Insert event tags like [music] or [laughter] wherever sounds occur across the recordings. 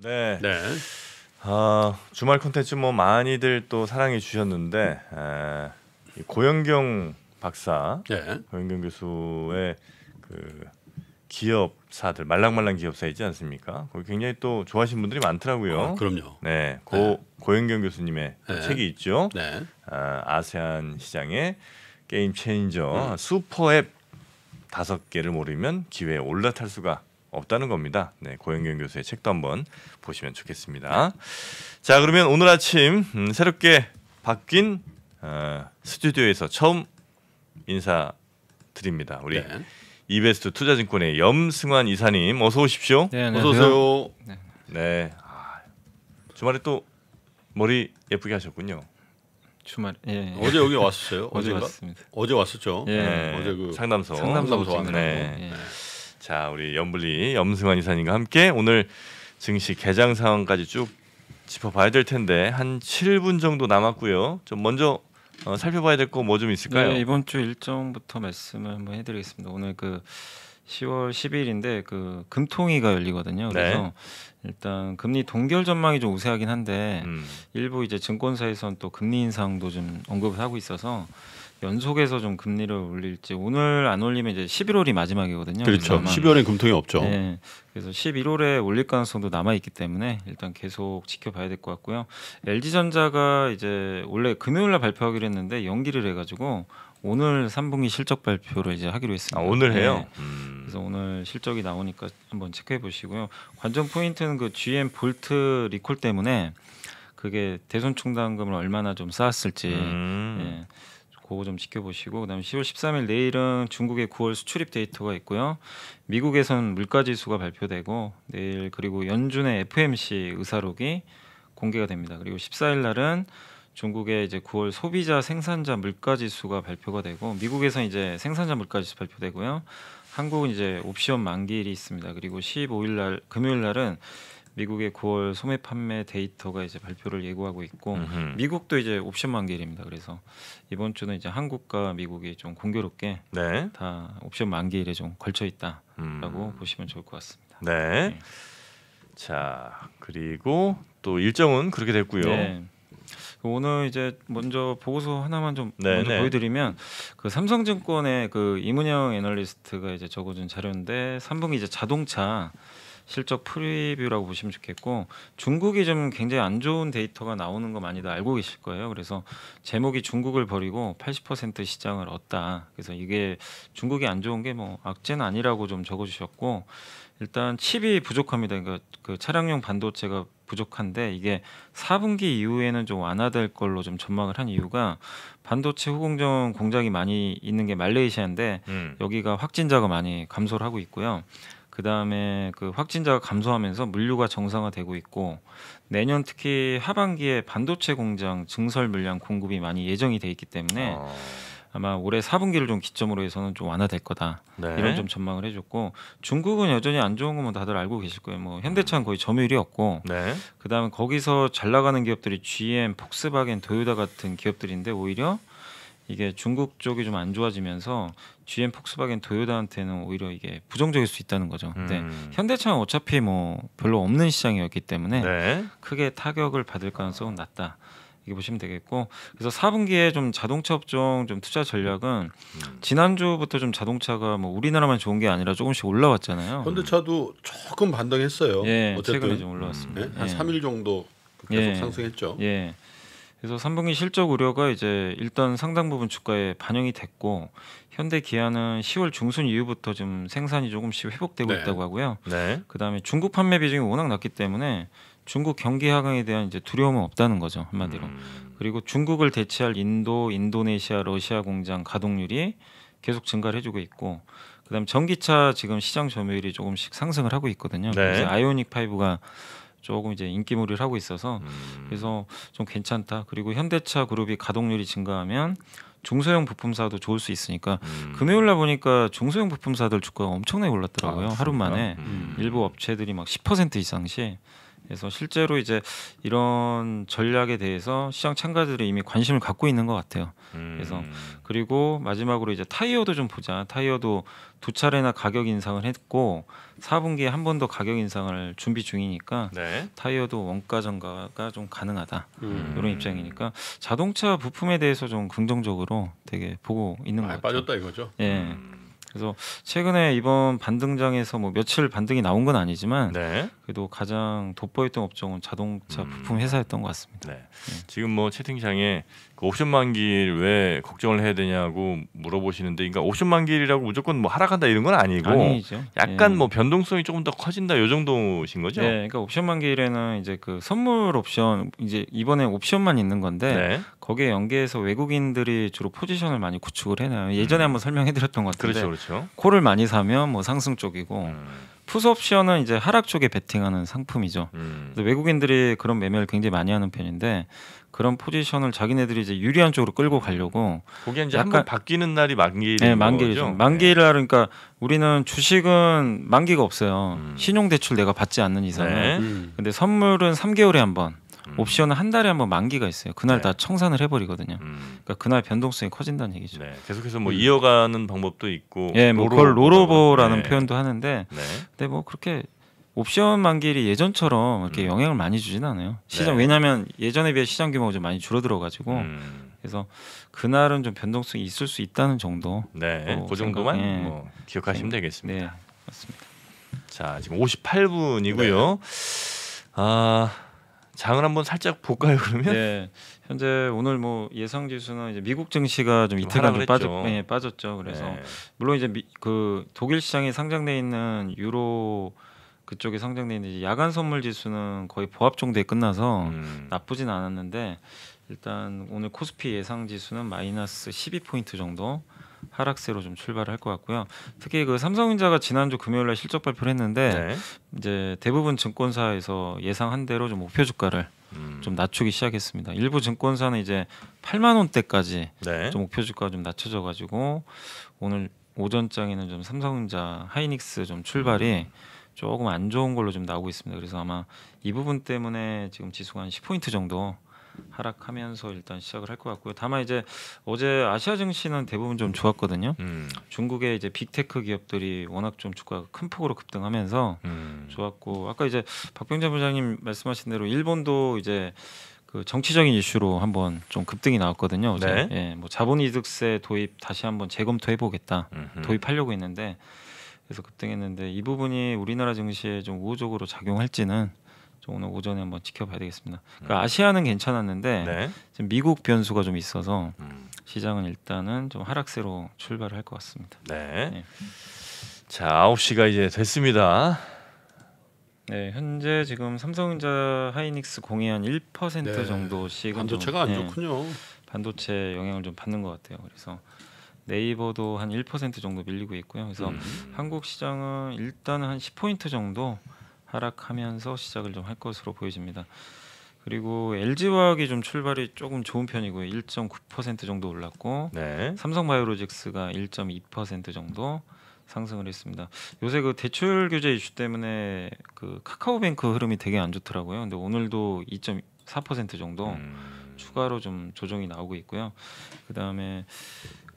네. 네. 아 주말 콘텐츠 뭐 많이들 또 사랑해 주셨는데 에, 고영경 박사, 네. 고영경 교수의 그 기업사들 말랑말랑 기업사 있지 않습니까? 거기 굉장히 또 좋아하시는 분들이 많더라고요. 어, 그럼요. 네, 고 네. 고영경 교수님의 네. 책이 있죠. 네. 아, 세안 시장의 게임 체인저 음. 슈퍼 앱 다섯 개를 모르면 기회에 올라탈 수가 없다는 겁니다. 네, 고영경 교수의 책도 한번 보시면 좋겠습니다. 자, 그러면 오늘 아침 음, 새롭게 바뀐 어, 스튜디오에서 처음 인사 드립니다. 우리 네. 이베스트 투자증권의 염승환 이사님 어서 오십시오. 네, 어서 오세요. 네. 네. 아, 주말에 또 머리 예쁘게 하셨군요. 주말 예, 예. 어제 여기 왔었어요. 어제 왔습니다. 어제 왔었죠. 예. 어제 그 네, 상담소 상담소 왔는데. 네. 예. 자, 우리 염블리 염승환 이사님과 함께 오늘 증시 개장 상황까지 쭉 짚어봐야 될 텐데 한 7분 정도 남았고요. 좀 먼저 어, 살펴봐야 될 거 뭐 좀 있을까요? 네, 이번 주 일정부터 말씀을 한번 해드리겠습니다. 오늘 그 10월 10일인데 그 금통위가 열리거든요. 네. 그래서 네. 일단 금리 동결 전망이 좀 우세하긴 한데 음. 일부 이제 증권사에서는 또 금리 인상도 좀 언급을 하고 있어서 연속해서 좀 금리를 올릴지 오늘 안 올리면 이제 11월이 마지막이거든요. 그렇죠. 12월엔 금통이 없죠. 네. 그래서 11월에 올릴 가능성도 남아 있기 때문에 일단 계속 지켜봐야 될 것 같고요. LG전자가 이제 원래 금요일 날 발표하기로 했는데 연기를 해 가지고 오늘 3분기 실적 발표를 이제 하기로 했습니다. 아, 오늘 해요. 네. 음. 그래서 오늘 실적이 나오니까 한번 체크해 보시고요. 관전 포인트는 그 GM 볼트 리콜 때문에 그게 대선 충당금을 얼마나 좀 쌓았을지 음. 예. 그거 좀 지켜보시고 그다음에 10월 13일 내일은 중국의 9월 수출입 데이터가 있고요. 미국에선 물가 지수가 발표되고 내일 그리고 연준의 FMC 의사록이 공개가 됩니다. 그리고 14일 날은 중국의 이제 9월 소비자 생산자 물가 지수가 발표가 되고 미국에선 이제 생산자 물가 지수 발표되고요. 한국은 이제 옵션 만기일이 있습니다. 그리고 15일 날 금요일 날은 미국의 9월 소매 판매 데이터가 이제 발표를 예고하고 있고 음흠. 미국도 이제 옵션 만기일입니다. 그래서 이번 주는 이제 한국과 미국이 좀 공교롭게 네. 다 옵션 만기일에 좀 걸쳐 있다라고 음. 보시면 좋을 것 같습니다. 네. 네. 자 그리고 또 일정은 그렇게 됐고요. 네. 그 오늘 이제 먼저 보고서 하나만 좀네 먼저 네. 보여드리면 그 삼성증권의 그 이문영 애널리스트가 이제 적어준 자료인데 3분기 이제 자동차 실적 프리뷰라고 보시면 좋겠고 중국이 좀 굉장히 안 좋은 데이터가 나오는 거 많이 들 알고 계실 거예요. 그래서 제목이 중국을 버리고 80% 시장을 얻다. 그래서 이게 중국이 안 좋은 게 뭐 악재는 아니라고 좀 적어주셨고 일단 칩이 부족합니다. 그러니까 그 차량용 반도체가 부족한데 이게 4분기 이후에는 좀 완화될 걸로 좀 전망을 한 이유가 반도체 후공정 공장이 많이 있는 게 말레이시아인데 음. 여기가 확진자가 많이 감소를 하고 있고요. 그다음에 그 확진자가 감소하면서 물류가 정상화되고 있고 내년 특히 하반기에 반도체 공장 증설 물량 공급이 많이 예정이 돼 있기 때문에 어. 아마 올해 4분기를 좀 기점으로 해서는 좀 완화될 거다 네. 이런 좀 전망을 해줬고 중국은 여전히 안 좋은 거면 다들 알고 계실 거예요. 뭐 현대차는 거의 점유율이 없고 네. 그다음에 거기서 잘 나가는 기업들이 GM, 폭스바겐, 도요다 같은 기업들인데 오히려 이게 중국 쪽이 좀 안 좋아지면서 GM 폭스바겐 도요다한테는 오히려 이게 부정적일 수 있다는 거죠. 근데 음. 현대차는 어차피 뭐 별로 없는 시장이었기 때문에 네. 크게 타격을 받을 가능성은 낮다. 이렇게 보시면 되겠고 그래서 4분기에 좀 자동차 업종 좀 투자 전략은 음. 지난주부터 좀 자동차가 뭐 우리나라만 좋은 게 아니라 조금씩 올라왔잖아요. 현대차도 조금 반등했어요. 예, 어쨌든. 최근에 좀 올라왔습니다. 음. 네? 한 예. 3일 정도 계속 예. 상승했죠. 예. 그래서 3분기 실적 우려가 이제 일단 상당 부분 주가에 반영이 됐고 현대 기아는 10월 중순 이후부터 좀 생산이 조금씩 회복되고 네. 있다고 하고요. 네. 그다음에 중국 판매 비중이 워낙 낮기 때문에 중국 경기 하강에 대한 이제 두려움은 없다는 거죠 한마디로. 음. 그리고 중국을 대체할 인도, 인도네시아, 러시아 공장 가동률이 계속 증가를 해주고 있고 그다음 전기차 지금 시장 점유율이 조금씩 상승을 하고 있거든요. 네. 그래서 아이오닉 5가 조금 이제 인기몰이를 하고 있어서 음. 그래서 좀 괜찮다. 그리고 현대차 그룹이 가동률이 증가하면 중소형 부품사도 좋을 수 있으니까 음. 금요일 날 보니까 중소형 부품사들 주가가 엄청나게 올랐더라고요. 아, 하루 만에 음. 일부 업체들이 막 10% 이상씩 그래서 실제로 이제 이런 전략에 대해서 시장 참가들이 이미 관심을 갖고 있는 것 같아요. 음. 그래서 그리고 마지막으로 이제 타이어도 좀 보자. 타이어도 두 차례나 가격 인상을 했고 4분기에 한 번 더 가격 인상을 준비 중이니까 네. 타이어도 원가 전가가 좀 가능하다 음. 이런 입장이니까 자동차 부품에 대해서 좀 긍정적으로 되게 보고 있는 것 같아요. 빠졌다 이거죠. 예. 음. 그래서 최근에 이번 반등장에서 뭐 며칠 반등이 나온 건 아니지만 네. 그래도 가장 돋보였던 업종은 자동차 음. 부품 회사였던 것 같습니다. 네. 예. 지금 뭐 채팅창에 그 옵션 만기일 왜 걱정을 해야 되냐고 물어보시는데, 그러니까 옵션 만기일이라고 무조건 뭐 하락한다 이런 건 아니고, 아니죠. 약간 예. 뭐 변동성이 조금 더 커진다 요 정도신 거죠? 네, 그러니까 옵션 만기일에는 이제 그 선물 옵션 이제 이번에 옵션만 있는 건데 네. 거기에 연계해서 외국인들이 주로 포지션을 많이 구축을 해놔요. 예전에 음. 한번 설명해드렸던 것 같은데, 그렇죠, 그렇죠. 콜을 많이 사면 뭐 상승 쪽이고. 음. 푸스옵션은 이제 하락 쪽에 베팅하는 상품이죠. 음. 외국인들이 그런 매매를 굉장히 많이 하는 편인데 그런 포지션을 자기네들이 이제 유리한 쪽으로 끌고 가려고 그게 이제 약간 바뀌는 날이 만기 네, 만기죠. 만기를 네. 하니까 그러니까 우리는 주식은 만기가 없어요. 음. 신용 대출 내가 받지 않는 이상은. 네. 음. 근데 선물은 3개월에 한 번, 음. 옵션은 한 달에 한번 만기가 있어요. 그날 네. 다 청산을 해 버리거든요. 음. 그러니까 그날 변동성이 커진다는 얘기죠. 네, 계속해서 뭐 음. 이어가는 방법도 있고 예, 뭐 그걸 로로버라는 네. 표현도 하는데 네. 근데 뭐 그렇게 옵션 만기일이 예전처럼 이렇게 음. 영향을 많이 주진 않아요. 시장 네. 왜냐하면 예전에 비해 시장 규모가 좀 많이 줄어들어가지고 음. 그래서 그날은 좀 변동성이 있을 수 있다는 정도. 네, 그 어, 정도만 예. 뭐 기억하시면 네. 되겠습니다. 네, 맞습니다. 자, 지금 58분이고요. 네. 아 장을 한번 살짝 볼까요 그러면? 네, 현재 오늘 뭐 예상 지수는 이제 미국 증시가 좀, 이틀간 좀 빠졌, 네, 빠졌죠. 그래서 네. 물론 이제 미, 그 독일 시장에 상장돼 있는 유로 그쪽이 상장있는데 야간 선물 지수는 거의 보합 정도에 끝나서 음. 나쁘진 않았는데 일단 오늘 코스피 예상 지수는 마이너스 12포인트 정도 하락세로 좀 출발을 할 것 같고요. 특히 그 삼성전자가 지난주 금요일날 실적 발표를 했는데 네. 이제 대부분 증권사에서 예상한 대로 좀 목표 주가를 음. 좀 낮추기 시작했습니다. 일부 증권사는 이제 8만 원대까지 네. 좀 목표 주가 좀 낮춰져 가지고 오늘 오전장에는 좀 삼성전자, 하이닉스 좀 출발이 음. 조금 안 좋은 걸로 좀 나오고 있습니다. 그래서 아마 이 부분 때문에 지금 지수가 한 10포인트 정도 하락하면서 일단 시작을 할 것 같고요. 다만 이제 어제 아시아 증시는 대부분 좀 좋았거든요. 음. 중국의 이제 빅테크 기업들이 워낙 좀 주가가 큰 폭으로 급등하면서 음. 좋았고 아까 이제 박병재 부장님 말씀하신 대로 일본도 이제 그 정치적인 이슈로 한번 좀 급등이 나왔거든요. 어제. 네. 예, 뭐 자본이득세 도입 다시 한번 재검토해 보겠다. 도입하려고 했는데 그래서 급등했는데 이 부분이 우리나라 증시에 좀 우호적으로 작용할지는 좀 오늘 오전에 한번 지켜봐야 되겠습니다. 그러니까 음. 아시아는 괜찮았는데 네. 지금 미국 변수가 좀 있어서 음. 시장은 일단은 좀 하락세로 출발할 을것 같습니다. 네. 네. 자, 9시가 이제 됐습니다. 네, 현재 지금 삼성전자 하이닉스 공이 한1% 네. 정도씩 반도체가 좀, 안 네. 좋군요. 반도체 영향을 좀 받는 것 같아요. 그래서 네이버도 한 1% 정도 밀리고 있고요. 그래서 음. 한국 시장은 일단은 한 10포인트 정도 하락하면서 시작을 좀 할 것으로 보여집니다. 그리고 LG화학이 좀 출발이 조금 좋은 편이고요. 1.9% 정도 올랐고 네. 삼성바이오로직스가 1.2% 정도 상승을 했습니다. 요새 그 대출 규제 이슈 때문에 그 카카오뱅크 흐름이 되게 안 좋더라고요. 근데 오늘도 2.4% 정도 음. 추가로 좀 조정이 나오고 있고요. 그다음에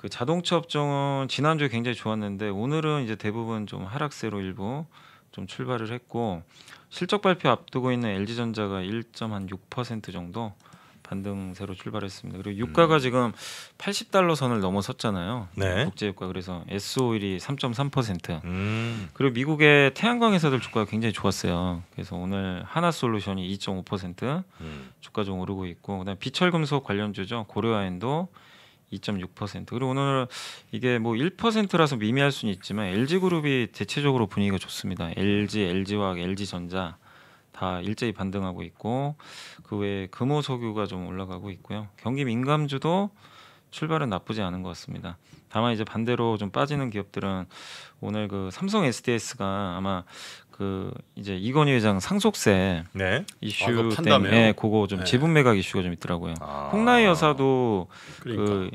그 자동차 업종은 지난주에 굉장히 좋았는데 오늘은 이제 대부분 좀 하락세로 일부 좀 출발을 했고 실적 발표 앞두고 있는 LG전자가 1.6% 정도 반등세로 출발했습니다. 그리고 유가가 음. 지금 80달러 선을 넘어섰잖아요. 네. 국제 유가 그래서 S 오일이 3.3%. 음. 그리고 미국의 태양광 회사들 주가가 굉장히 좋았어요. 그래서 오늘 하나솔루션이 2.5% 음. 주가 좀 오르고 있고 그다음 비철금속 관련주죠 고려아연도 2.6% 그리고 오늘 이게 뭐 1%라서 미미할 수는 있지만 LG 그룹이 대체적으로 분위기가 좋습니다. LG, LG화학, LG 전자 다 일제히 반등하고 있고 그 외에 금호 석유가 좀 올라가고 있고요. 경기 민감주도 출발은 나쁘지 않은 것 같습니다. 다만 이제 반대로 좀 빠지는 기업들은 오늘 그 삼성 SDS가 아마 그 이제 이건희 회장 상속세 네. 이슈 아, 때문에 예, 그거 좀 네. 지분 매각 이슈가 좀 있더라고요. 아. 홍라희 여사도 그러니까. 그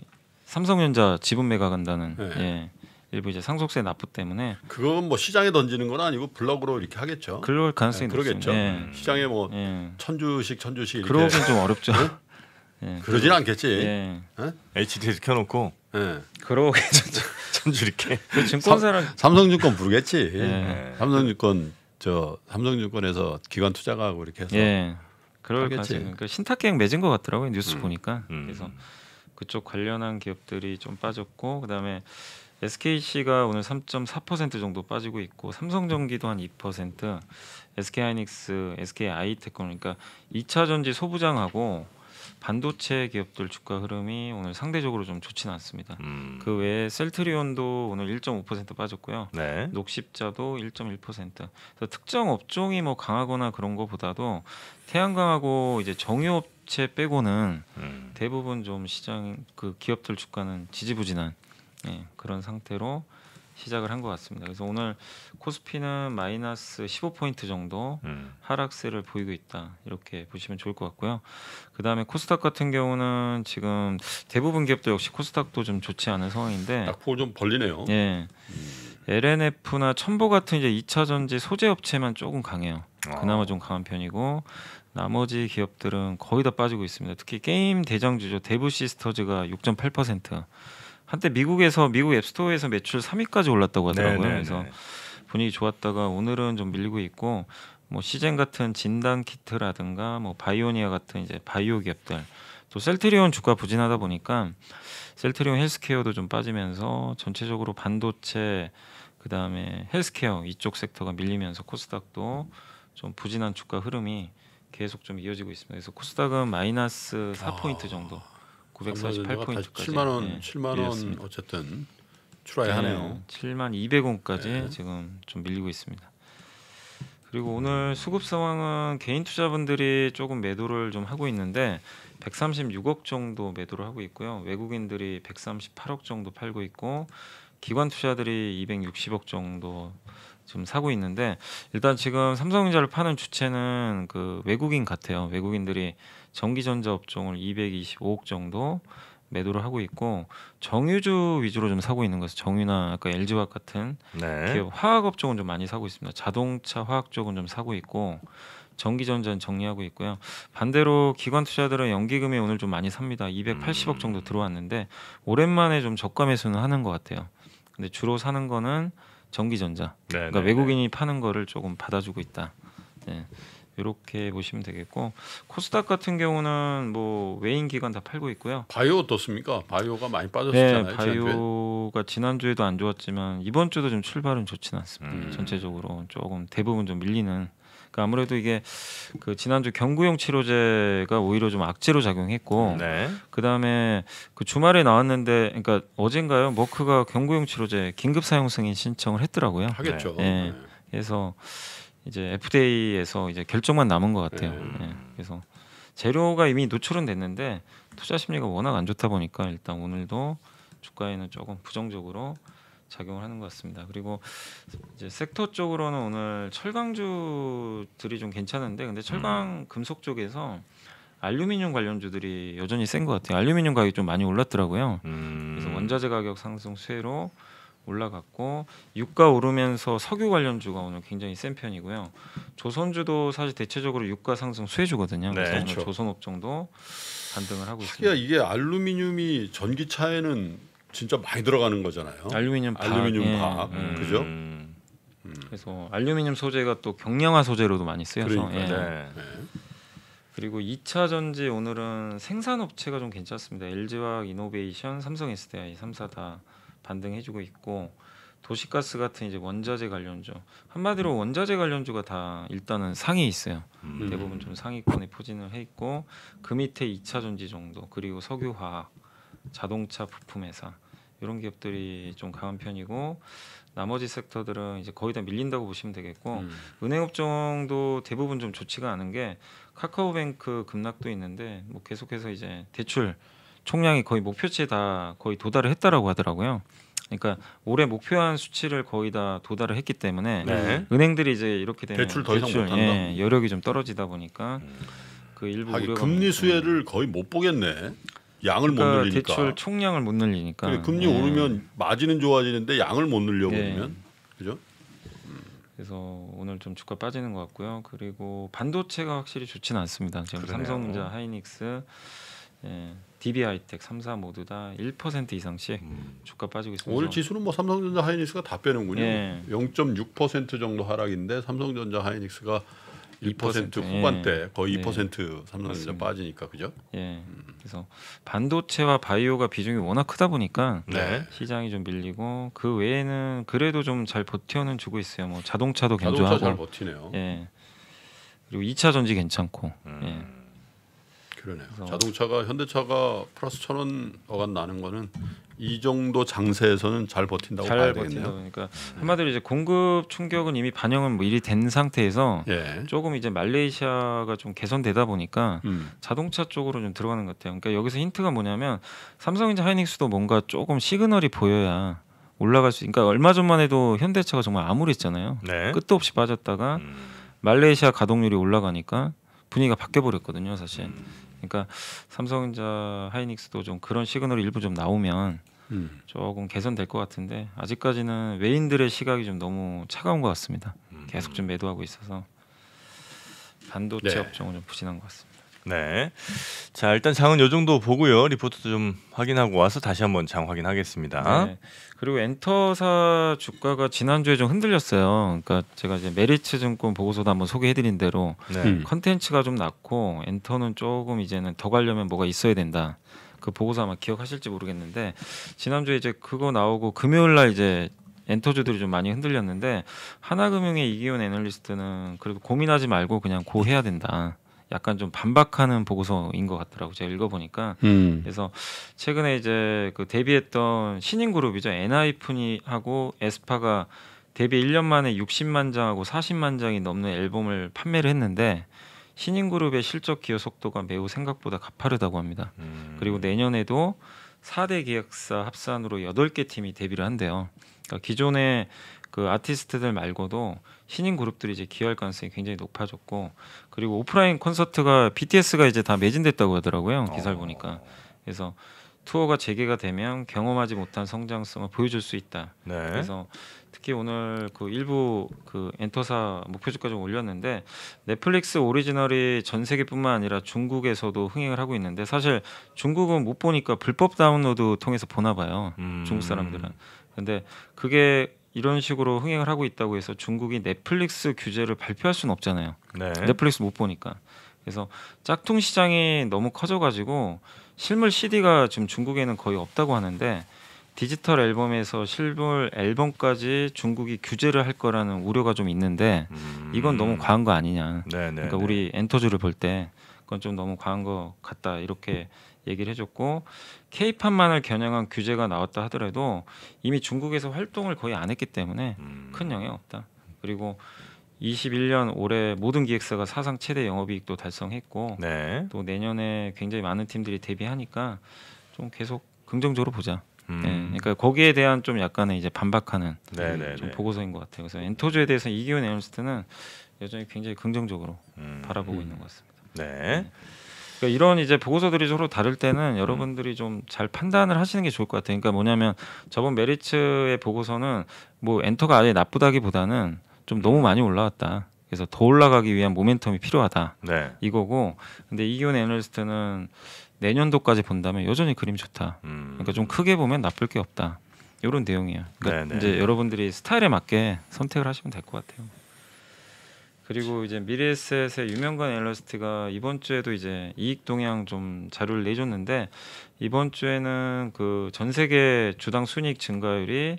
삼성전자 지분 매각한다는 네. 예. 일부 이제 상속세 납부 때문에 그건 뭐 시장에 던지는 건 아니고 블럭으로 이렇게 하겠죠. 그럴 네, 가능성이 네, 그러겠죠. 네. 시장에 뭐 네. 천주식 천주식 그러긴 좀 어렵죠. 어? 예. 그러진 않겠지. 네. HTS 켜놓고 네. 그러게 전주리케. [laughs] 증권사랑 그 삼성증권 부르겠지. 네. 삼성증권 저 삼성증권에서 기관 투자가고 이렇게 해서. 예. 그럴 가지. 그 그러니까 신탁계약 맺은 것 같더라고요 뉴스 음. 보니까. 음. 그래서 그쪽 관련한 기업들이 좀 빠졌고 그다음에 SKC가 오늘 3.4% 정도 빠지고 있고 삼성전기도 한 2%, SK하이닉스, SK아이테크 그러니까 2차전지 소부장하고 반도체 기업들 주가 흐름이 오늘 상대적으로 좀 좋지는 않습니다. 음. 그 외에 셀트리온도 오늘 1.5% 빠졌고요. 네. 녹십자도 1.1%. 그래서 특정 업종이 뭐 강하거나 그런 것보다도 태양광하고 이제 정유업체 빼고는 음. 대부분 좀 시장 그 기업들 주가는 지지부진한 예, 그런 상태로 시작을 한 것 같습니다. 그래서 오늘 코스피는 마이너스 15포인트 정도 음. 하락세를 보이고 있다 이렇게 보시면 좋을 것 같고요. 그 다음에 코스닥 같은 경우는 지금 대부분 기업도 역시 코스닥도 좀 좋지 않은 상황인데 낙폭을 좀 벌리네요. 예. 음. LNF나 첨보 같은 이제 2차 전지 소재 업체만 조금 강해요. 아. 그나마 좀 강한 편이고 나머지 기업들은 거의 다 빠지고 있습니다. 특히 게임 대장주죠. 데브 시스터즈가 6.8%. 한때 미국에서 미국 앱스토어에서 매출 3위까지 올랐다고 네, 하더라고요. 네네네. 그래서 네. 분위기 좋았다가 오늘은 좀 밀리고 있고 뭐 시젠 같은 진단 키트라든가 뭐 바이오니아 같은 이제 바이오 기업들 또 셀트리온 주가 부진하다 보니까 셀트리온 헬스케어도 좀 빠지면서 전체적으로 반도체 그다음에 헬스케어 이쪽 섹터가 밀리면서 코스닥도 좀 부진한 주가 흐름이 계속 좀 이어지고 있습니다. 그래서 코스닥은 마이너스 4포인트 아. 정도 948포인트까지 7만 원, 예, 네, 7만 원 어쨌든 출하 하네요. 7만 200원까지 네. 지금 좀 밀리고 있습니다. 그리고 오늘 수급 상황은 개인 투자분들이 조금 매도를 좀 하고 있는데 136억 정도 매도를 하고 있고요. 외국인들이 138억 정도 팔고 있고 기관 투자들이 260억 정도 지금 사고 있는데 일단 지금 삼성전자를 파는 주체는 그 외국인 같아요. 외국인들이 전기전자 업종을 225억 정도 매도를 하고 있고 정유주 위주로 좀 사고 있는 것은 정유나 아까 LG화학 같은 네. 기업 화학 업종은 좀 많이 사고 있습니다. 자동차 화학 쪽은 좀 사고 있고 전기전자는 정리하고 있고요. 반대로 기관 투자들은 연기금이 오늘 좀 많이 삽니다. 280억 정도 음. 들어왔는데 오랜만에 좀 저가 매수는 하는 것 같아요. 근데 주로 사는 거는 전기전자. 그러니까 네, 네, 외국인이 네. 파는 거를 조금 받아주고 있다. 네. 이렇게 보시면 되겠고 코스닥 같은 경우는 뭐 외인 기관 다 팔고 있고요. 바이오 어떻습니까? 바이오가 많이 빠졌잖아요. 네, 바이오가 지난주에? 도안 좋았지만 이번 주도 좀 출발은 좋지는 않습니다. 음. 전체적으로 조금 대부분 좀 밀리는. 그러니까 아무래도 이게 그 지난주 경구용 치료제가 오히려 좀 악재로 작용했고 네. 그다음에 그 주말에 나왔는데 그러니까 어젠가요 머크가 경구용 치료제 긴급 사용 승인 신청을 했더라고요. 하겠죠. 네. 네. 그래서 이제 FDA에서 이제 결정만 남은 것 같아요. 음. 네. 예. 그래서 재료가 이미 노출은 됐는데 투자 심리가 워낙 안 좋다 보니까 일단 오늘도 주가에는 조금 부정적으로 작용을 하는 것 같습니다. 그리고 이제 섹터 쪽으로는 오늘 철강주들이 좀 괜찮은데 근데 철강 음. 금속 쪽에서 알루미늄 관련주들이 여전히 센 것 같아요. 알루미늄 가격이 좀 많이 올랐더라고요. 음. 그래서 원자재 가격 상승 수로 올라갔고 유가 오르면서 석유 관련주가 오늘 굉장히 센 편이고요. 조선주도 사실 대체적으로 유가 상승 수혜주거든요. 네, 그래서 그렇 조선업종도 반등을 하고 있습니다. 이게 알루미늄이 전기차에는 진짜 많이 들어가는 거잖아요. 알루미늄 박, 알루미늄 박, 예. 음. 그죠? 음. 음. 그래서 알루미늄 소재가 또 경량화 소재로도 많이 쓰여서 그러니까. 예. 네. 네. 그리고 2차 전지 오늘은 생산업체가 좀 괜찮습니다. LG화학, 이노베이션, 삼성 SDI 3사 다 반등해주고 있고 도시가스 같은 이제 원자재 관련주 한마디로 원자재 관련주가 다 일단은 상에 있어요. 음. 대부분 좀 상위권에 포진을 해 있고 그 밑에 2차 전지 정도 그리고 석유화학, 자동차 부품회사 이런 기업들이 좀 강한 편이고 나머지 섹터들은 이제 거의 다 밀린다고 보시면 되겠고 음. 은행업종도 대부분 좀 좋지가 않은 게 카카오뱅크 급락도 있는데 뭐 계속해서 이제 대출 총량이 거의 목표치에 다 거의 도달을 했다라고 하더라고요. 그러니까 올해 목표한 수치를 거의 다 도달을 했기 때문에 네. 은행들이 이제 이렇게 되면 대출 더 이상 대출, 못한다. 예, 여력이 좀 떨어지다 보니까 음. 그 일부 하긴 금리 수혜를 거의 못 보겠네. 양을 그러니까 못 늘리니까 대출 총량을 못 늘리니까 그래, 금리 예. 오르면 마진은 좋아지는데 양을 못늘려버면 예. 그죠? 그래서 오늘 좀 주가 빠지는 것 같고요. 그리고 반도체가 확실히 좋지는 않습니다. 지금 그래요. 삼성전자, 하이닉스 예, DB하이텍, 삼사 모두 다 1% 이상씩 음. 주가 빠지고 있습니다. 오늘 지수는 뭐 삼성전자, 하이닉스가 다 빼는군요. 예. 0.6% 정도 하락인데 삼성전자, 하이닉스가 1% 후반대 예. 거의 2% 예. 삼성전자 빠지니까 그죠? 예. 음. 그래서 반도체와 바이오가 비중이 워낙 크다 보니까 네. 시장이 좀 밀리고 그 외에는 그래도 좀 잘 버텨는 주고 있어요. 뭐 자동차도 견조고 자동차 잘 버티네요. 예. 그리고 2차 전지 괜찮고. 음. 예. 그러네요. 자동차가 현대차가 플러스 천 원 어간 나는 거는 이 정도 장세에서는 잘 버틴다고 잘 봐야 되겠네요. 그러니까 한마디로 이제 공급 충격은 이미 반영은 뭐 일이 된 상태에서 예. 조금 이제 말레이시아가 좀 개선되다 보니까 음. 자동차 쪽으로 좀 들어가는 것 같아요. 그러니까 여기서 힌트가 뭐냐면 삼성인자 하이닉스도 뭔가 조금 시그널이 보여야 올라갈 수. 그러니까 얼마 전만 해도 현대차가 정말 암울했잖아요. 네. 끝도 없이 빠졌다가 음. 말레이시아 가동률이 올라가니까 분위기가 바뀌어 버렸거든요, 사실. 음. 그러니까 삼성전자, 하이닉스도 좀 그런 시그널이 일부 좀 나오면 음. 조금 개선될 것 같은데 아직까지는 외인들의 시각이 좀 너무 차가운 것 같습니다. 음. 계속 좀 매도하고 있어서 반도체 네. 업종은 좀 부진한 것 같습니다. 네. 자 일단 장은 요 정도 보고요. 리포트도 좀 확인하고 와서 다시 한번 장 확인하겠습니다. 네. 그리고 엔터사 주가가 지난주에 좀 흔들렸어요. 그러니까 제가 이제 메리츠 증권 보고서도 한번 소개해드린 대로 네. 음. 컨텐츠가 좀 낮고 엔터는 조금 이제는 더 가려면 뭐가 있어야 된다. 그 보고서 아마 기억하실지 모르겠는데 지난주에 이제 그거 나오고 금요일 날 이제 엔터주들이 좀 많이 흔들렸는데 하나금융의 이기훈 애널리스트는 그래도 고민하지 말고 그냥 고해야 된다. 약간 좀 반박하는 보고서인 것 같더라고 제가 읽어보니까 음. 그래서 최근에 이제 그 데뷔했던 신인 그룹이죠 엔하이픈이하고 에스파가 데뷔 1년 만에 60만 장하고 40만 장이 넘는 앨범을 판매를 했는데 신인 그룹의 실적 기여 속도가 매우 생각보다 가파르다고 합니다. 음. 그리고 내년에도 4대 계약사 합산으로 8개 팀이 데뷔를 한대요. 그러니까 기존의 그 아티스트들 말고도 신인 그룹들이 이제 기여할 가능성이 굉장히 높아졌고 그리고 오프라인 콘서트가 BTS가 이제 다 매진됐다고 하더라고요. 기사를 어. 보니까. 그래서 투어가 재개가 되면 경험하지 못한 성장성을 보여줄 수 있다. 네. 그래서 특히 오늘 그 일부 그 엔터사 목표주까지 올렸는데 넷플릭스 오리지널이 전 세계뿐만 아니라 중국에서도 흥행을 하고 있는데 사실 중국은 못 보니까 불법 다운로드 통해서 보나 봐요. 음. 중국 사람들은. 근데 그게 이런 식으로 흥행을 하고 있다고 해서 중국이 넷플릭스 규제를 발표할 수는 없잖아요. 네. 넷플릭스 못 보니까. 그래서 짝퉁 시장이 너무 커져가지고 실물 CD가 지금 중국에는 거의 없다고 하는데 디지털 앨범에서 실물 앨범까지 중국이 규제를 할 거라는 우려가 좀 있는데 음. 이건 너무 과한 거 아니냐. 네네, 네, 그러니까 네. 우리 엔터주를볼 때 그건 좀 너무 과한 거 같다 이렇게 얘기를 해줬고 케이팝만을 겨냥한 규제가 나왔다 하더라도 이미 중국에서 활동을 거의 안 했기 때문에 음. 큰 영향 없다. 그리고 21년 올해 모든 기획사가 사상 최대 영업이익도 달성했고 네. 또 내년에 굉장히 많은 팀들이 데뷔하니까 좀 계속 긍정적으로 보자. 음. 네, 그러니까 거기에 대한 좀 약간의 이제 반박하는 네네네. 네, 좀 네. 보고서인 것 같아요. 그래서 엔터즈에 대해서 이기훈 애널리스트는 여전히 굉장히 긍정적으로 음. 바라보고 음. 있는 것 같습니다. 네. 네. 그러니까 이런 이제 보고서들이 서로 다를 때는 여러분들이 좀 잘 판단을 하시는 게 좋을 것 같아요. 그러니까 뭐냐면 저번 메리츠의 보고서는 뭐 엔터가 아예 나쁘다기보다는 좀 너무 많이 올라왔다. 그래서 더 올라가기 위한 모멘텀이 필요하다. 네. 이거고 근데 이기훈 애널리스트는 내년도까지 본다면 여전히 그림 좋다. 음. 그러니까 좀 크게 보면 나쁠 게 없다. 이런 내용이에요. 그러니까 네, 네. 이제 여러분들이 스타일에 맞게 선택을 하시면 될 것 같아요. 그리고 그렇죠. 이제 미래에셋의 유명한앨러스트가 이번 주에도 이제 이익 동향 좀 자료를 내줬는데 이번 주에는 그 전 세계 주당 순이익 증가율이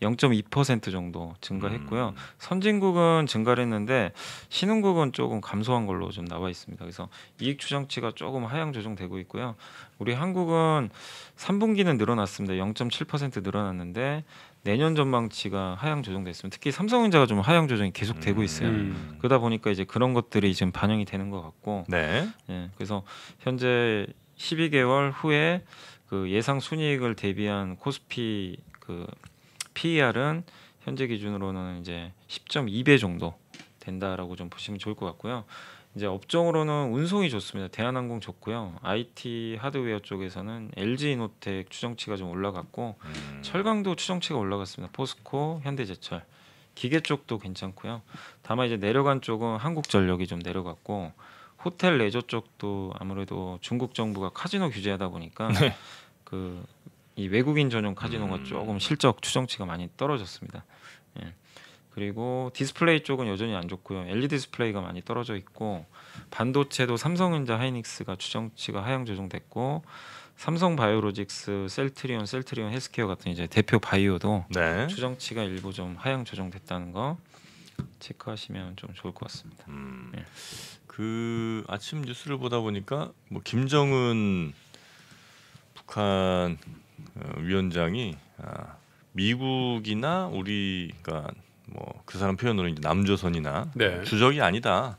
0.2% 정도 증가했고요. 음. 선진국은 증가를 했는데 신흥국은 조금 감소한 걸로 좀 나와 있습니다. 그래서 이익 추정치가 조금 하향 조정되고 있고요. 우리 한국은 3분기는 늘어났습니다. 0.7% 늘어났는데 내년 전망치가 하향 조정됐으면 특히 삼성전자가 좀 하향 조정이 계속 되고 음. 있어요. 음. 그러다 보니까 이제 그런 것들이 지금 반영이 되는 것 같고, 네. 예, 그래서 현재 12개월 후에 그 예상 순이익을 대비한 코스피 그 PER은 현재 기준으로는 이제 10.2배 정도 된다라고 좀 보시면 좋을 것 같고요. 이제 업종으로는 운송이 좋습니다. 대한항공 좋고요. IT 하드웨어 쪽에서는 LG 이노텍 추정치가 좀 올라갔고 음. 철강도 추정치가 올라갔습니다. 포스코, 현대제철. 기계 쪽도 괜찮고요. 다만 이제 내려간 쪽은 한국전력이 좀 내려갔고 호텔 레저 쪽도 아무래도 중국 정부가 카지노 규제하다 보니까 [laughs] 네. 그이 외국인 전용 카지노가 음. 조금 실적 추정치가 많이 떨어졌습니다. 예. 그리고 디스플레이 쪽은 여전히 안 좋고요. LED 디스플레이가 많이 떨어져 있고 반도체도 삼성전자 하이닉스가 추정치가 하향 조정됐고 삼성 바이오로직스, 셀트리온, 셀트리온 헬스케어 같은 이제 대표 바이오도 네. 추정치가 일부 좀 하향 조정됐다는 거 체크하시면 좀 좋을 것 같습니다. 음, 네. 그 아침 뉴스를 보다 보니까 뭐 김정은 북한 어, 위원장이 아, 미국이나 우리가 뭐그 사람 표현으로 이제 남조선이나 네. 주적이 아니다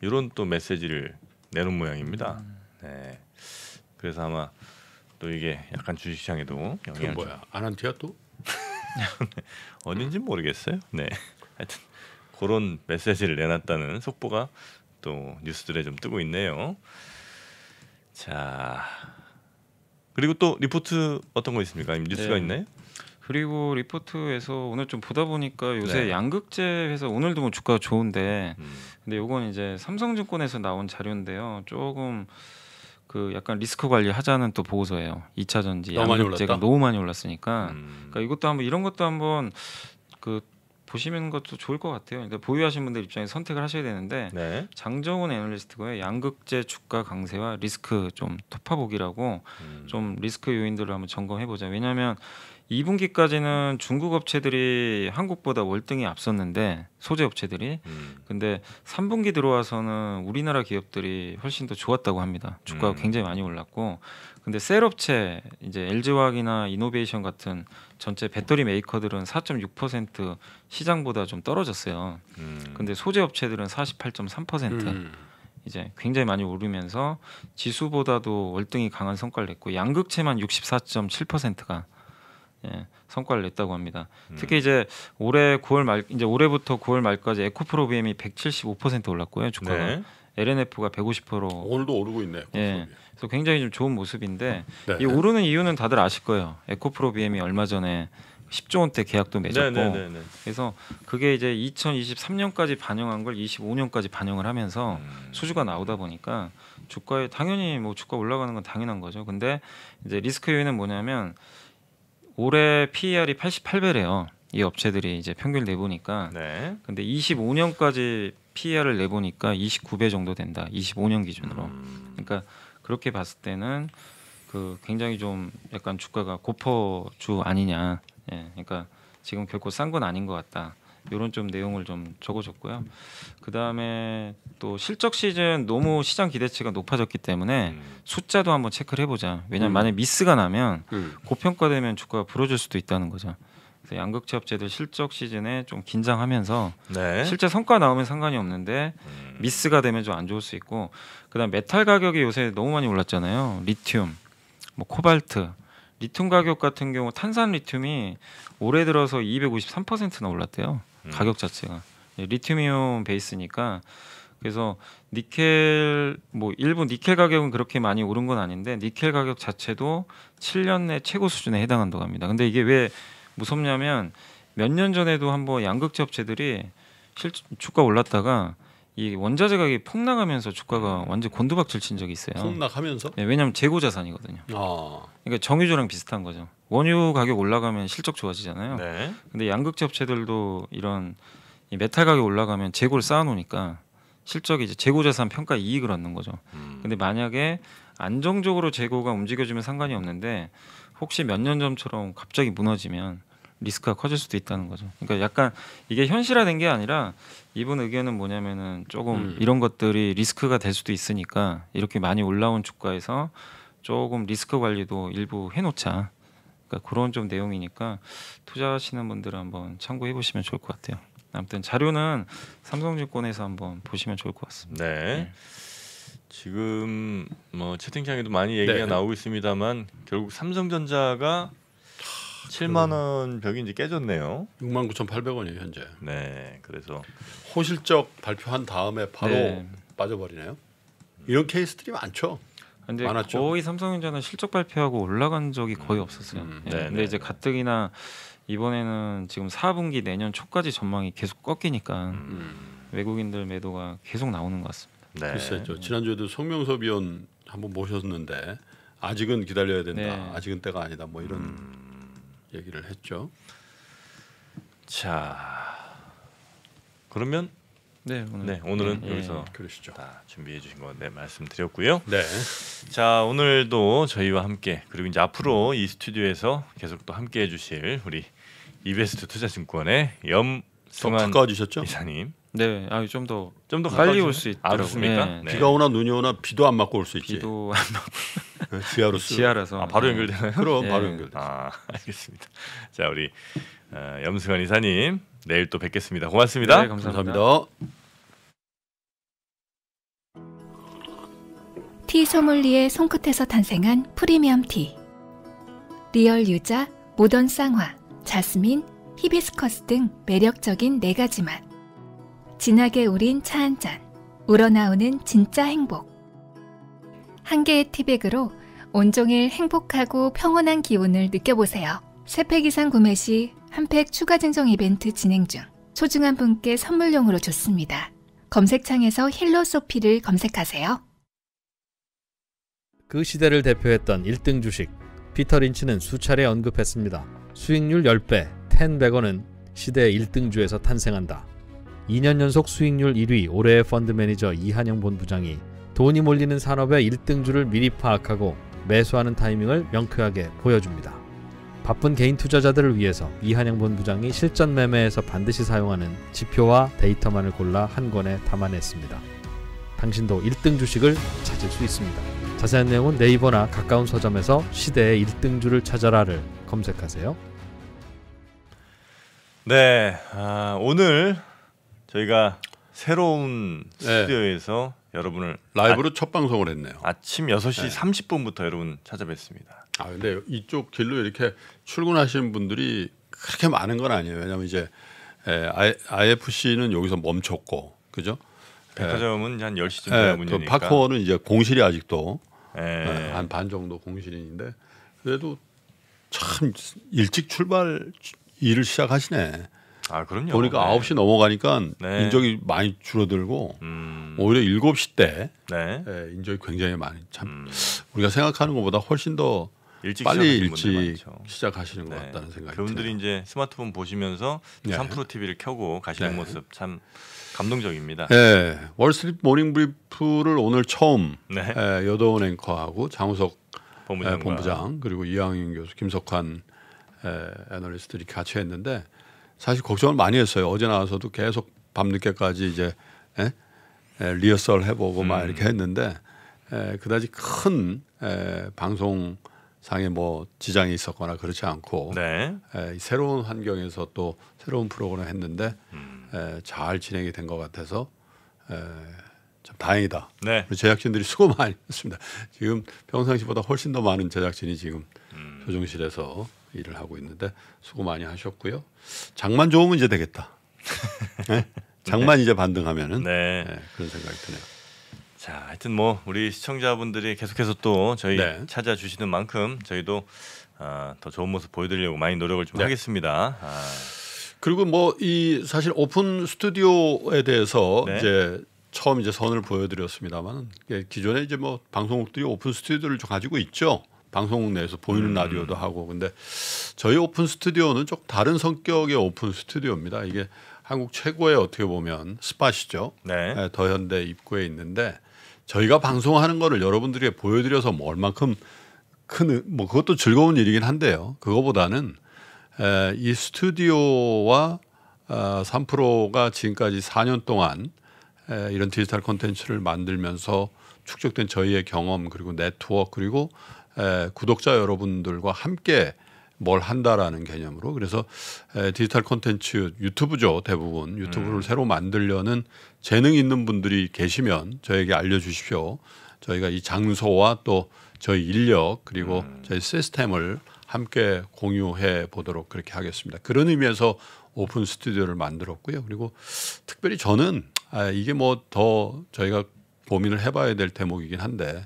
이런 또 메시지를 내놓은 모양입니다. 음. 네. 그래서 아마 또 이게 약간 주식시장에도 영향을 뭐야 안한티야또 [laughs] 어딘지 모르겠어요. 네, 하여튼 그런 메시지를 내놨다는 속보가 또 뉴스들에 좀 뜨고 있네요. 자, 그리고 또 리포트 어떤 거 있습니까? 뉴스가 네. 있나요? 그리고 리포트에서 오늘 좀 보다 보니까 요새 네. 양극재 회사 오늘도 뭐 주가 가 좋은데 음. 근데 요건 이제 삼성증권에서 나온 자료인데요. 조금 그 약간 리스크 관리하자는 또 보고서예요. 2차 전지 너 양극재가 너무 많이 올랐으니까 음. 그러니까 이것도 한번 이런 것도 한번 그 보시는 것도 좋을 것 같아요. 그러니까 보유하신 분들 입장에 선택을 하셔야 되는데 네. 장정훈 애널리스트고요. 양극재 주가 강세와 리스크 좀 톱파보기라고 음. 좀 리스크 요인들을 한번 점검해 보자. 왜냐하면 2분기까지는 중국 업체들이 한국보다 월등히 앞섰는데 소재 업체들이 음. 근데 3분기 들어와서는 우리나라 기업들이 훨씬 더 좋았다고 합니다. 주가가 음. 굉장히 많이 올랐고 근데 셀 업체 이제 LG화학이나 이노베이션 같은 전체 배터리 메이커들은 4.6% 시장보다 좀 떨어졌어요. 음. 근데 소재 업체들은 48.3% 음. 이제 굉장히 많이 오르면서 지수보다도 월등히 강한 성과를 냈고 양극체만 64.7%가 예, 성과를 냈다고 합니다. 음. 특히 이제 올해 9월 말 이제 올해부터 9월 말까지 에코프로 BM이 175% 올랐고요 주가가 네. LNF가 150% 오늘도 오르고 있네. 에코프로 예, 그래서 굉장히 좀 좋은 모습인데 네. 이 오르는 이유는 다들 아실 거예요. 에코프로 BM이 얼마 전에 10조 원대 계약도 맺었고 네네네네. 네, 네, 네. 그래서 그게 이제 2023년까지 반영한 걸 25년까지 반영을 하면서 음. 수주가 나오다 보니까 주가에 당연히 뭐 주가 올라가는 건 당연한 거죠. 근데 이제 리스크 요인은 뭐냐면 올해 PER이 88배래요. 이 업체들이 이제 평균 내보니까. 네. 근데 25년까지 PER을 내보니까 29배 정도 된다. 25년 기준으로. 음. 그러니까 그렇게 봤을 때는 그 굉장히 좀 약간 주가가 고퍼주 아니냐. 예. 그러니까 지금 결코 싼 건 아닌 것 같다. 이런 좀 내용을 좀 적어줬고요. 그 다음에 또 실적 시즌 너무 시장 기대치가 높아졌기 때문에 음. 숫자도 한번 체크를 해보자. 왜냐면 음. 만약 미스가 나면 음. 고평가되면 주가가 부러질 수도 있다는 거죠. 그래서 양극재 업체들 실적 시즌에 좀 긴장하면서 네. 실제 성과 나오면 상관이 없는데 음. 미스가 되면 좀 안 좋을 수 있고 그다음 메탈 가격이 요새 너무 많이 올랐잖아요. 리튬, 뭐 코발트, 리튬 가격 같은 경우 탄산 리튬이 올해 들어서 253%나 올랐대요. 음. 가격 자체가 예, 리튬이온 베이스니까 그래서 니켈 뭐 일부 니켈 가격은 그렇게 많이 오른 건 아닌데 니켈 가격 자체도 7년 내 최고 수준에 해당한다고 합니다. 근데 이게 왜 무섭냐면 몇 년 전에도 한번 양극재 업체들이 실 주가 올랐다가 이 원자재 가격이 폭락하면서 주가가 음. 완전 곤두박질 친 적이 있어요. 폭락하면서? 네, 예, 왜냐하면 재고 자산이거든요. 아. 그러니까 정유조랑 비슷한 거죠. 원유 가격 올라가면 실적 좋아지잖아요. 네. 근데 양극재 업체들도 이런 메탈 가격 올라가면 재고를 쌓아놓으니까 실적이 이제 재고 자산 평가 이익을 얻는 거죠. 음. 근데 만약에 안정적으로 재고가 움직여지면 상관이 없는데 혹시 몇 년 전처럼 갑자기 무너지면 리스크가 커질 수도 있다는 거죠. 그러니까 약간 이게 현실화된 게 아니라 이분 의견은 뭐냐면은 조금 음. 이런 것들이 리스크가 될 수도 있으니까 이렇게 많이 올라온 주가에서 조금 리스크 관리도 일부 해놓자. 그러니까 그런 좀 내용이니까 투자하시는 분들은 한번 참고해 보시면 좋을 것 같아요. 아무튼 자료는 삼성증권에서 한번 보시면 좋을 것 같습니다. 네. 네. 지금 뭐 채팅창에도 많이 얘기가 네. 나오고 있습니다만 결국 삼성전자가 7만 음. 원 벽이 이제 깨졌네요. 6만 9,800원이에요 현재. 네, 그래서 호실적 발표한 다음에 바로 네. 빠져버리네요. 이런 케이스들이 많죠. 근데 많았죠. 거의 삼성전자는 실적 발표하고 올라간 적이 거의 음. 없었어요. 음, 예. 네, 근데 네. 이제 가뜩이나 이번에는 지금 4분기 내년 초까지 전망이 계속 꺾이니까 음. 외국인들 매도가 계속 나오는 것 같습니다. 네. 글쎄죠. 지난주에도 송명섭 위원 한번 모셨는데 아직은 기다려야 된다. 네. 아직은 때가 아니다. 뭐 이런 음. 얘기를 했죠. 자. 그러면 네, 오늘. 네 오늘은 네. 여기서 네. 그러시죠. 다 준비해 주신 거네 말씀드렸고요. 네. 자 오늘도 저희와 함께 그리고 이제 앞으로 이 스튜디오에서 계속 또 함께 해주실 우리 이베스트 투자증권의 염승환 가주셨죠 이사님. 네, 아 좀더 좀더 빨리 올 수 있더라고요. 네. 네. 비가 오나 눈이 오나 비도 안 맞고 올 수 있지. 비도 안 맞고. [laughs] 네, 지하로 쓰. 지하라서. 아, 바로 연결되나요? 그럼 바로 연결돼. 아, 알겠습니다. 자, 우리 어, 염승환 이사님 내일 또 뵙겠습니다. 고맙습니다. 네, 감사합니다. 감사합니다. 티 소믈리에 손끝에서 탄생한 프리미엄 티. 리얼 유자, 모던 쌍화, 자스민, 히비스커스 등 매력적인 네 가지 맛. 진하게 우린 차 한 잔. 우러나오는 진짜 행복. 한 개의 티백으로 온종일 행복하고 평온한 기운을 느껴보세요. 세팩 이상 구매 시 한팩 추가 증정 이벤트 진행 중 소중한 분께 선물용으로 줬습니다 검색창에서 힐러소피를 검색하세요. 그 시대를 대표했던 1등 주식 피터 린치는 수차례 언급했습니다. 수익률 10배, 10백원은 시대의 1등주에서 탄생한다. 2년 연속 수익률 1위 올해의 펀드 매니저 이한영 본부장이 돈이 몰리는 산업의 1등주를 미리 파악하고 매수하는 타이밍을 명쾌하게 보여줍니다. 바쁜 개인 투자자들을 위해서 이한영 본부장이 실전 매매에서 반드시 사용하는 지표와 데이터만을 골라 한 권에 담아냈습니다. 당신도 1등 주식을 찾을 수 있습니다. 자세한 내용은 네이버나 가까운 서점에서 시대의 1등주를 찾아라를 검색하세요. 네, 아, 오늘 저희가 새로운 네. 스튜디오에서 네. 여러분을 라이브로 아, 첫 방송을 했네요. 아, 아침 6시 네. 30분부터 여러분 찾아뵙습니다. 아 근데 이쪽 길로 이렇게 출근하시는 분들이 그렇게 많은 건 아니에요. 왜냐하면 이제 에, I, f c 는 여기서 멈췄고 그죠? 예. 백화점은 에, 한 10시쯤 돼야 문이니까. 그 파코어는 이제 공실이 아직도 예. 예, 한반 정도 공실인데 그래도 참 일찍 출발 일을 시작하시네. 아 그럼요. 보니까 네. 9시 넘어가니까 네. 인적이 많이 줄어들고 음. 오히려 7시 때 네. 인적이 굉장히 많이 참 음. 우리가 생각하는 것보다 훨씬 더 일찍 빨리 일찍 시작하시는 것 네. 같다는 생각이 그분들이 이제 스마트폰 보시면서 네. 삼프로 TV를 켜고 가시는 네. 모습 참 감동적입니다. 네, 월스트리트 모닝브리프를 오늘 처음 에, 예, 여도원 앵커하고 장우석 본부장 예, 본부장 그리고 이왕윤 교수 김석환 에, 예, 애널리스트들이 같이 했는데 사실 걱정을 많이 했어요. 어제 나와서도 계속 밤늦게까지 이제 에? 에, 리허설 해보고 음. 막 이렇게 했는데 에, 그다지 큰 에, 방송 상에 뭐 지장이 있었거나 그렇지 않고 네. 에, 새로운 환경에서 또 새로운 프로그램 을 했는데 음. 에, 잘 진행이 된 것 같아서 에, 참 다행이다. 네. 우리 제작진들이 [laughs] 수고 많이 했습니다. 지금 평상시보다 훨씬 더 많은 제작진이 지금 음. 조정실에서 일을 하고 있는데 수고 많이 하셨고요. 장만 좋으면 이제 되겠다. [laughs] 네? 장만 네. 이제 반등하면은 네. 네. 그런 생각이 드네요. 자, 하여튼 뭐 우리 시청자분들이 계속해서 또 저희 네. 찾아주시는 만큼 저희도 아, 더 좋은 모습 보여드리려고 많이 노력을 좀 네. 하겠습니다. 아. 그리고 뭐 이 사실 오픈 스튜디오에 대해서 네. 이제 처음 이제 선을 보여드렸습니다만 기존에 이제 뭐 방송국들이 오픈 스튜디오를 좀 가지고 있죠. 방송국 내에서 보이는 음. 라디오도 하고 근데 저희 오픈 스튜디오는 좀 다른 성격의 오픈 스튜디오입니다. 이게 한국 최고의 어떻게 보면 스팟이죠. 네. 네 더 현대 입구에 있는데 저희가 방송하는 거를 여러분들에게 보여드려서 뭐 얼만큼 큰 뭐 그것도 즐거운 일이긴 한데요. 그거보다는 에, 이 스튜디오와 어, 아, 3프로가 지금까지 4년 동안 에, 이런 디지털 콘텐츠를 만들면서 축적된 저희의 경험 그리고 네트워크 그리고 에, 구독자 여러분들과 함께 뭘 한다라는 개념으로 그래서 디지털 콘텐츠 유튜브죠 대부분 유튜브를 음. 새로 만들려는 재능 있는 분들이 계시면 저에게 알려주십시오 저희가 이 장소와 또 저희 인력 그리고 음. 저희 시스템을 함께 공유해 보도록 그렇게 하겠습니다 그런 의미에서 오픈 스튜디오를 만들었고요 그리고 특별히 저는 아, 이게 뭐 더 저희가 고민을 해봐야 될 대목이긴 한데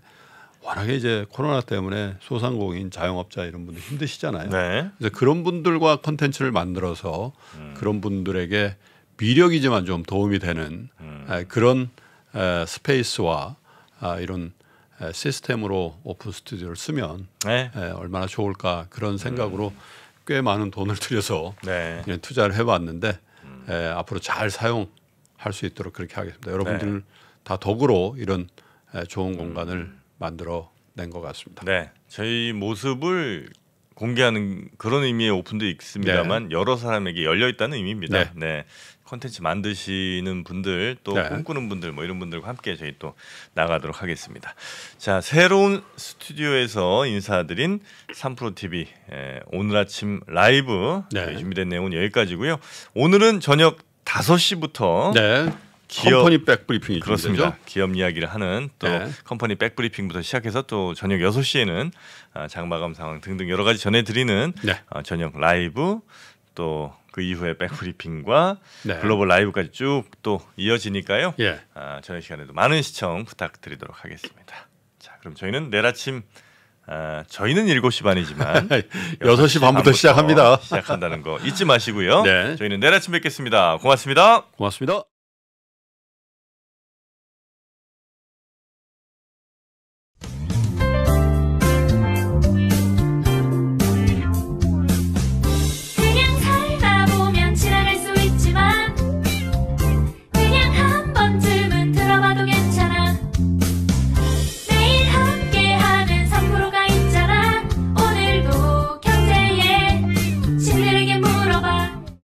워낙에 이제 코로나 때문에 소상공인, 자영업자 이런 분들 힘드시잖아요. 네. 그래서 그런 분들과 콘텐츠를 만들어서 음. 그런 분들에게 미력이지만 좀 도움이 되는 음. 그런 에, 스페이스와 아, 이런 에, 시스템으로 오픈 스튜디오를 쓰면 네. 에, 얼마나 좋을까 그런 생각으로 음. 꽤 많은 돈을 들여서 네. 투자를 해봤는데 음. 에, 앞으로 잘 사용할 수 있도록 그렇게 하겠습니다. 네. 여러분들 다 덕으로 이런 좋은 공간을 음. 만들어 낸것 같습니다. 네, 저희 모습을 공개하는 그런 의미의 오픈도 있습니다만 네. 여러 사람에게 열려 있다는 의미입니다. 네. 네. 텐츠 만드시는 분들 또 네. 꿈꾸는 분들 뭐 이런 분들과 함께 저희 또 나가도록 하겠습니다. 자 새로운 스튜디오에서 인사드린 3프로 TV 오늘 아침 라이브 네. 준비된 내용은 여기까지고요. 오늘은 저녁 5시부터 기업, 컴퍼니 백브리핑이 그렇습니다. 되죠? 기업 이야기를 하는 또 네. 컴퍼니 백브리핑부터 시작해서 또 저녁 6시에는 아, 장마감 상황 등등 여러 가지 전해드리는 네. 어, 저녁 라이브 또 그 이후에 백브리핑과 네. 글로벌 라이브까지 쭉 또 이어지니까요. 예. 아, 저녁 시간에도 많은 시청 부탁드리도록 하겠습니다. 자, 그럼 저희는 내일 아침 아, 저희는 7시 반이지만 6시, [laughs] 반부터 시작합니다. 시작한다는 거 잊지 마시고요. 네. 저희는 내일 아침 뵙겠습니다. 고맙습니다. 고맙습니다.